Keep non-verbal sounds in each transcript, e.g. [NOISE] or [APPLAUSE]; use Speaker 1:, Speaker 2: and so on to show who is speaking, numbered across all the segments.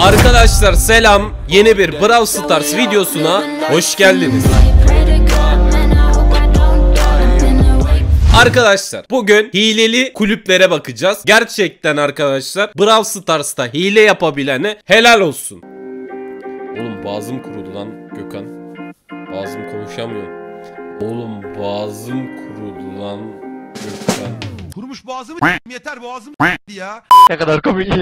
Speaker 1: Arkadaşlar selam. Yeni bir Brawl Stars videosuna hoş geldiniz. Arkadaşlar bugün hileli kulüplere bakacağız. Gerçekten arkadaşlar Brawl Stars'ta hile yapabilene helal olsun. Oğlum boğazım kurudu lan Gökhan. Boğazım konuşamıyor. Oğlum boğazım kurudu lan Gökhan. Kurumuş boğazımı yeter boğazım ya. Ne kadar komik.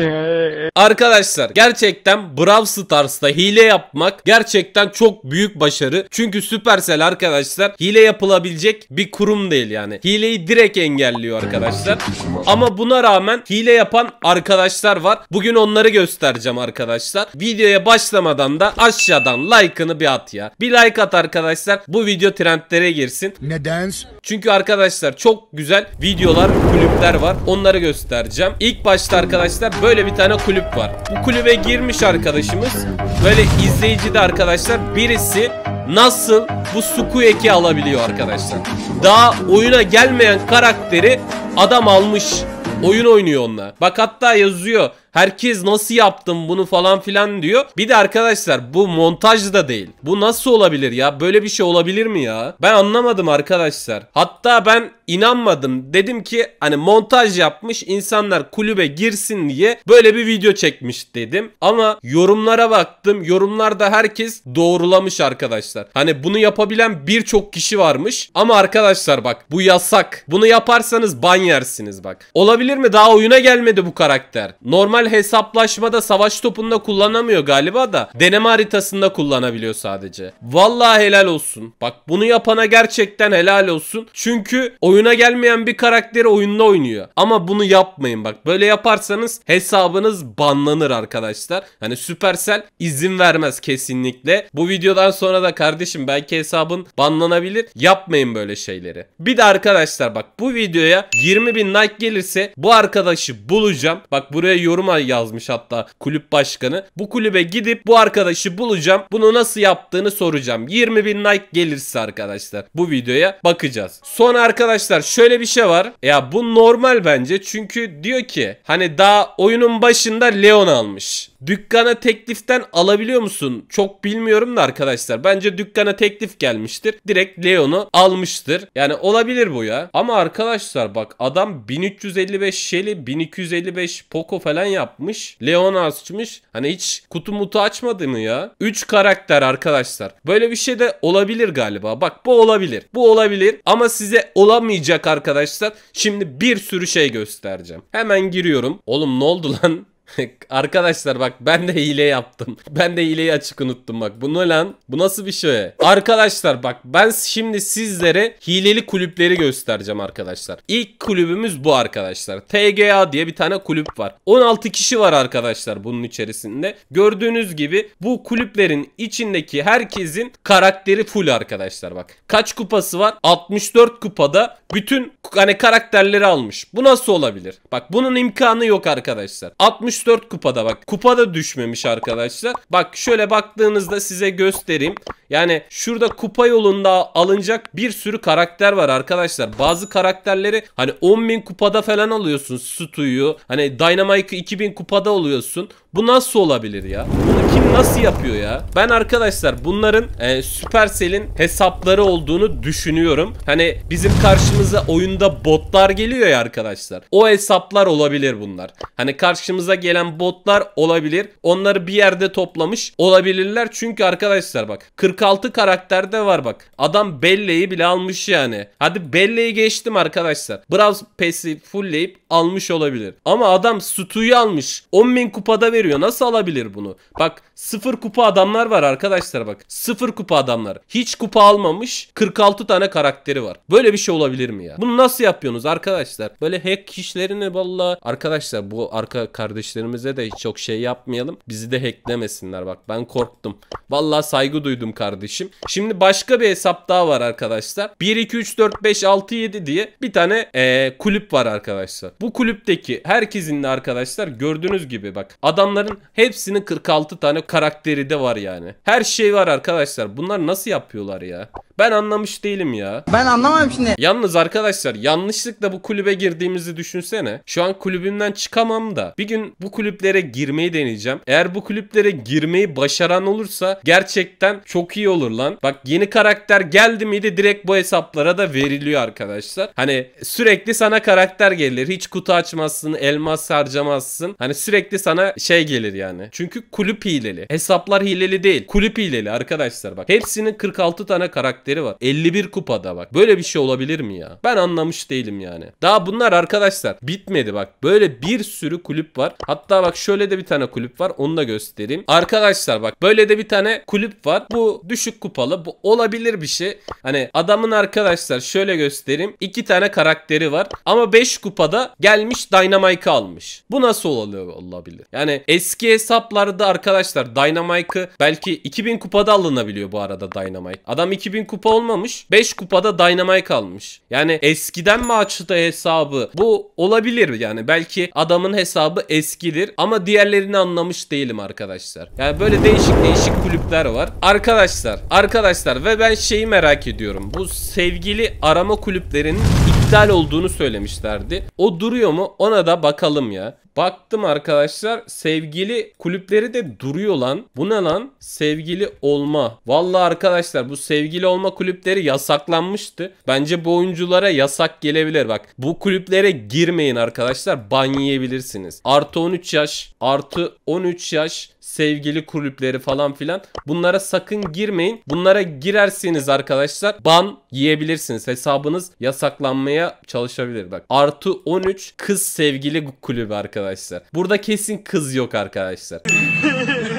Speaker 1: Arkadaşlar gerçekten Brawl Stars'ta hile yapmak gerçekten çok büyük başarı. Çünkü Supercell arkadaşlar hile yapılabilecek bir kurum değil yani. Hileyi direkt engelliyor arkadaşlar. Ama buna rağmen hile yapan arkadaşlar var. Bugün onları göstereceğim arkadaşlar. Videoya başlamadan da aşağıdan like'ını bir at ya. Bir like at arkadaşlar. Bu video trendlere girsin. Neden? Çünkü arkadaşlar çok güzel videolar, klipler var. Onları göstereceğim. İlk başta arkadaşlar böyle bir tane kulüp var. Bu kulübe girmiş arkadaşımız. Böyle izleyicide arkadaşlar birisi nasıl bu Sukuyeki alabiliyor arkadaşlar. Daha oyuna gelmeyen karakteri adam almış. Oyun oynuyor onunla. Bak hatta yazıyor. Herkes nasıl yaptım bunu falan filan diyor. Bir de arkadaşlar bu montaj da değil. Bu nasıl olabilir ya? Böyle bir şey olabilir mi ya? Ben anlamadım arkadaşlar. Hatta ben inanmadım. Dedim ki hani montaj yapmış insanlar kulübe girsin diye böyle bir video çekmiş dedim. Ama yorumlara baktım. Yorumlarda herkes doğrulamış arkadaşlar. Hani bunu yapabilen birçok kişi varmış. Ama arkadaşlar bak bu yasak. Bunu yaparsanız ban yersiniz bak. Olabilir mi? Daha oyuna gelmedi bu karakter. Normal normal hesaplaşmada savaş topunda kullanamıyor galiba da deneme haritasında kullanabiliyor sadece. Vallahi helal olsun. Bak bunu yapana gerçekten helal olsun. Çünkü oyuna gelmeyen bir karakteri oyunda oynuyor. Ama bunu yapmayın bak. Böyle yaparsanız hesabınız banlanır arkadaşlar. Hani Supercell izin vermez kesinlikle. Bu videodan sonra da kardeşim belki hesabın banlanabilir. Yapmayın böyle şeyleri. Bir de arkadaşlar bak bu videoya 20 bin like gelirse bu arkadaşı bulacağım. Bak buraya yorum yoruma yazmış hatta kulüp başkanı. Bu kulübe gidip bu arkadaşı bulacağım. Bunu nasıl yaptığını soracağım. 20 bin like gelirse arkadaşlar bu videoya bakacağız. Son arkadaşlar şöyle bir şey var. Ya bu normal bence çünkü diyor ki hani daha oyunun başında Leon almış. Dükkana tekliften alabiliyor musun? Çok bilmiyorum da arkadaşlar. Bence dükkana teklif gelmiştir. Direkt Leon'u almıştır. Yani olabilir bu ya. Ama arkadaşlar bak adam 1355 Shelly, 1255 Poco falan ya yapmış. Leon açmış. Hani hiç kutu mutu açmadı mı ya? 3 karakter arkadaşlar. Böyle bir şey de olabilir galiba. Bak bu olabilir. Bu olabilir ama size olamayacak arkadaşlar. Şimdi bir sürü şey göstereceğim. Hemen giriyorum. Oğlum ne oldu lan? [LAUGHS] Arkadaşlar bak ben de hile yaptım. [LAUGHS] Ben de hileyi açık unuttum bak. Bu ne lan? Bu nasıl bir şey? Arkadaşlar bak ben şimdi sizlere hileli kulüpleri göstereceğim arkadaşlar. İlk kulübümüz bu arkadaşlar. TGA diye bir tane kulüp var. 16 kişi var arkadaşlar bunun içerisinde. Gördüğünüz gibi bu kulüplerin içindeki herkesin karakteri full arkadaşlar bak. Kaç kupası var? 64 kupada bütün hani karakterleri almış. Bu nasıl olabilir? Bak bunun imkanı yok arkadaşlar. 60 64 kupada bak. Kupada düşmemiş arkadaşlar. Bak şöyle baktığınızda size göstereyim. Yani şurada kupa yolunda alınacak bir sürü karakter var arkadaşlar. Bazı karakterleri hani 10.000 kupada falan alıyorsun Stu'yu. Hani Dynamike'ı 2000 kupada oluyorsun. Bu nasıl olabilir ya? Bunu kim nasıl yapıyor ya? Ben arkadaşlar bunların e, Supercell'in hesapları olduğunu düşünüyorum. Hani bizim karşımıza oyunda botlar geliyor ya arkadaşlar. O hesaplar olabilir bunlar. Hani karşımıza gelen botlar olabilir. Onları bir yerde toplamış olabilirler. Çünkü arkadaşlar bak 40 46 karakterde var bak. Adam belleği bile almış yani. Hadi belleği geçtim arkadaşlar. Brawl Pass'i fullleyip almış olabilir. Ama adam Stu'yu almış. 10.000 kupada veriyor. Nasıl alabilir bunu? Bak sıfır kupa adamlar var arkadaşlar bak. sıfır kupa adamlar. Hiç kupa almamış. 46 tane karakteri var. Böyle bir şey olabilir mi ya? Bunu nasıl yapıyorsunuz arkadaşlar? Böyle hack işlerini valla. Arkadaşlar bu arka kardeşlerimize de çok şey yapmayalım. Bizi de hacklemesinler bak. Ben korktum. Valla saygı duydum kardeşlerim kardeşim. Şimdi başka bir hesap daha var arkadaşlar. 1, 2, 3, 4, 5, 6, 7 diye bir tane ee, kulüp var arkadaşlar. Bu kulüpteki herkesin arkadaşlar gördüğünüz gibi bak adamların hepsinin 46 tane karakteri de var yani. Her şey var arkadaşlar. Bunlar nasıl yapıyorlar ya? Ben anlamış değilim ya. Ben anlamam şimdi. Yalnız arkadaşlar yanlışlıkla bu kulübe girdiğimizi düşünsene. Şu an kulübümden çıkamam da bir gün bu kulüplere girmeyi deneyeceğim. Eğer bu kulüplere girmeyi başaran olursa gerçekten çok iyi olur lan. Bak yeni karakter geldi miydi direkt bu hesaplara da veriliyor arkadaşlar. Hani sürekli sana karakter gelir. Hiç kutu açmazsın, elmas harcamazsın. Hani sürekli sana şey gelir yani. Çünkü kulüp hileli. Hesaplar hileli değil. Kulüp hileli arkadaşlar bak. Hepsinin 46 tane karakter karakteri var. 51 kupada bak. Böyle bir şey olabilir mi ya? Ben anlamış değilim yani. Daha bunlar arkadaşlar bitmedi bak. Böyle bir sürü kulüp var. Hatta bak şöyle de bir tane kulüp var. Onu da göstereyim. Arkadaşlar bak böyle de bir tane kulüp var. Bu düşük kupalı. Bu olabilir bir şey. Hani adamın arkadaşlar şöyle göstereyim. iki tane karakteri var. Ama 5 kupada gelmiş Dynamike'ı almış. Bu nasıl oluyor olabilir? Yani eski hesaplarda arkadaşlar Dynamike'ı belki 2000 kupada alınabiliyor bu arada Dynamike. Adam 2000 kupada kupa olmamış. 5 kupada Dynamite kalmış. Yani eskiden mi açtı hesabı? Bu olabilir yani. Belki adamın hesabı eskidir ama diğerlerini anlamış değilim arkadaşlar. Yani böyle değişik değişik kulüpler var. Arkadaşlar, arkadaşlar ve ben şeyi merak ediyorum. Bu sevgili arama kulüplerinin iptal olduğunu söylemişlerdi. O duruyor mu? Ona da bakalım ya. Baktım arkadaşlar sevgili kulüpleri de duruyor lan. Bu ne lan? Sevgili olma. Valla arkadaşlar bu sevgili olma kulüpleri yasaklanmıştı. Bence bu oyunculara yasak gelebilir bak. Bu kulüplere girmeyin arkadaşlar. Ban yiyebilirsiniz. Artı 13 yaş, artı 13 yaş sevgili kulüpleri falan filan. Bunlara sakın girmeyin. Bunlara girerseniz arkadaşlar ban yiyebilirsiniz. Hesabınız yasaklanmaya çalışabilir. Bak artı 13 kız sevgili kulübü arkadaşlar. Burada kesin kız yok arkadaşlar. [LAUGHS]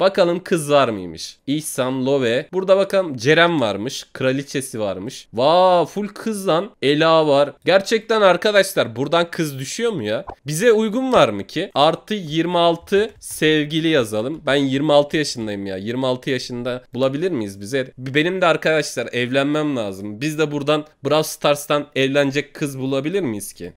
Speaker 1: Bakalım kız var mıymış? İhsan, Love. Burada bakalım Ceren varmış. Kraliçesi varmış. Vaa full kız lan. Ela var. Gerçekten arkadaşlar buradan kız düşüyor mu ya? Bize uygun var mı ki? Artı 26 sevgili yazalım. Ben 26 yaşındayım ya. 26 yaşında bulabilir miyiz bize? Benim de arkadaşlar evlenmem lazım. Biz de buradan Brawl Stars'tan evlenecek kız bulabilir miyiz ki?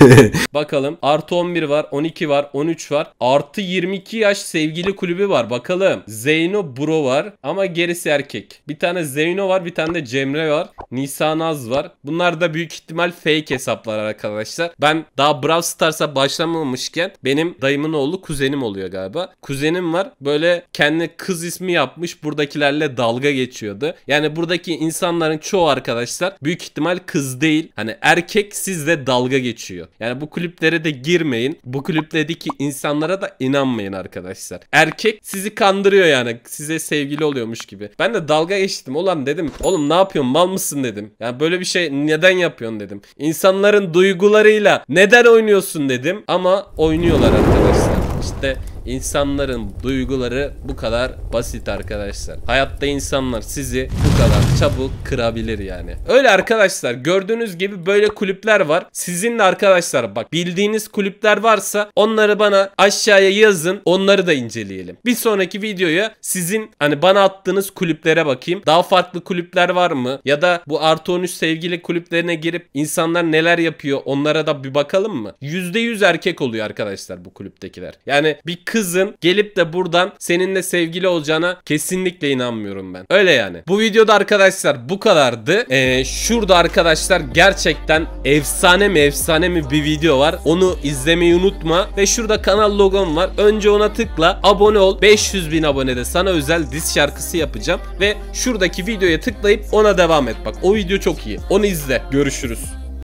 Speaker 1: [LAUGHS] Bakalım. Artı 11 var. 12 var. 13 var. Artı 22 yaş sevgili kulübü var. Bak Bakalım. Zeyno Bro var ama gerisi erkek. Bir tane Zeyno var bir tane de Cemre var. Nisa Naz var. Bunlar da büyük ihtimal fake hesaplar arkadaşlar. Ben daha Brawl Stars'a başlamamışken benim dayımın oğlu kuzenim oluyor galiba. Kuzenim var böyle kendi kız ismi yapmış buradakilerle dalga geçiyordu. Yani buradaki insanların çoğu arkadaşlar büyük ihtimal kız değil. Hani erkek sizle dalga geçiyor. Yani bu kulüplere de girmeyin. Bu kulüplerdeki insanlara da inanmayın arkadaşlar. Erkek sizi sizi kandırıyor yani. Size sevgili oluyormuş gibi. Ben de dalga geçtim. Ulan dedim oğlum ne yapıyorsun mal mısın dedim. Yani böyle bir şey neden yapıyorsun dedim. İnsanların duygularıyla neden oynuyorsun dedim. Ama oynuyorlar arkadaşlar. İşte İnsanların duyguları bu kadar basit arkadaşlar. Hayatta insanlar sizi bu kadar çabuk kırabilir yani. Öyle arkadaşlar gördüğünüz gibi böyle kulüpler var. Sizin de arkadaşlar bak bildiğiniz kulüpler varsa onları bana aşağıya yazın. Onları da inceleyelim. Bir sonraki videoya sizin hani bana attığınız kulüplere bakayım. Daha farklı kulüpler var mı? Ya da bu artı 13 sevgili kulüplerine girip insanlar neler yapıyor onlara da bir bakalım mı? %100 erkek oluyor arkadaşlar bu kulüptekiler. Yani bir kız kızın gelip de buradan seninle sevgili olacağına kesinlikle inanmıyorum ben. Öyle yani. Bu videoda arkadaşlar bu kadardı. Ee, şurada arkadaşlar gerçekten efsane mi efsane mi bir video var. Onu izlemeyi unutma. Ve şurada kanal logom var. Önce ona tıkla. Abone ol. 500 bin abonede sana özel diz şarkısı yapacağım. Ve şuradaki videoya tıklayıp ona devam et. Bak o video çok iyi. Onu izle. Görüşürüz.